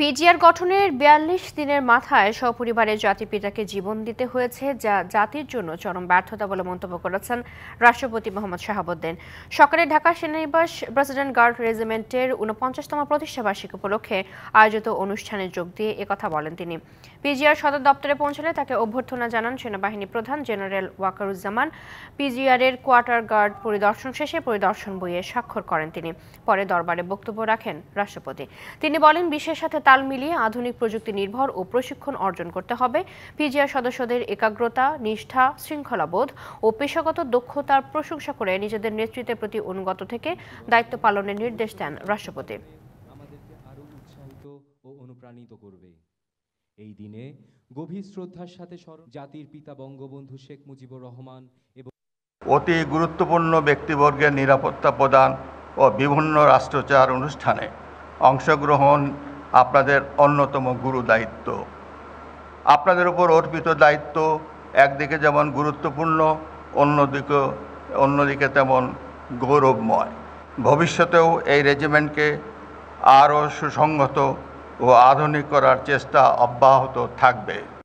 ফিজিয়ার গঠনের বিয়াল্লিশ দিনের মাথায় সপরিবারে জাতির পিতাকে জীবন দিতে হয়েছে যা জাতির জন্য চরম ব্যর্থতা বলে মন্তব্য করেছেন রাষ্ট্রপতি মোহাম্মদ শাহাবুদ্দিন সকালে ঢাকা সেনানিবাস প্রেসিডেন্ট গার্ড রেজিমেন্টের উনপঞ্চাশতম প্রতিষ্ঠাবার্ষিকী উপলক্ষে আয়োজিত অনুষ্ঠানে যোগ দিয়ে একথা বলেন তিনি পিজিআর সদর দপ্তরে পৌঁছলে তাকে অভ্যর্থনা জানান সেনাবাহিনী প্রধান জেনারেল ওয়াকারুজ্জামান পিজিআরের কোয়ার্টার গার্ড পরিদর্শন শেষে পরিদর্শন বইয়ে স্বাক্ষর করেন তিনি পরে দরবারে বক্তব্য রাখেন রাষ্ট্রপতি তিনি বলেন বিশ্বের সাথে তাল মিলিয়ে আধুনিক প্রযুক্তি নির্ভর ও প্রশিক্ষণ অর্জন করতে হবে পিজিআর সদস্যদের একাগ্রতা নিষ্ঠা শৃঙ্খলাবোধ ও পেশাগত দক্ষতার প্রশংসা করে নিজেদের নেতৃত্বের প্রতি অনুগত থেকে দায়িত্ব পালনের নির্দেশ দেন রাষ্ট্রপতি আমাদেরকে অনুপ্রাণিত করবে এই দিনে গভীর শ্রদ্ধার সাথে জাতির পিতা বঙ্গবন্ধু শেখ মুজিবুর রহমান এবং অতি গুরুত্বপূর্ণ ব্যক্তিবর্গের নিরাপত্তা প্রদান ও বিভিন্ন রাষ্ট্রচার অনুষ্ঠানে অংশগ্রহণ আপনাদের অন্যতম গুরু দায়িত্ব আপনাদের উপর অর্পিত দায়িত্ব একদিকে যেমন গুরুত্বপূর্ণ অন্যদিকে অন্যদিকে তেমন গৌরবময় ভবিষ্যতেও এই রেজিমেন্টকে আরও সুসংহত ও আধুনিক করার চেষ্টা অব্যাহত থাকবে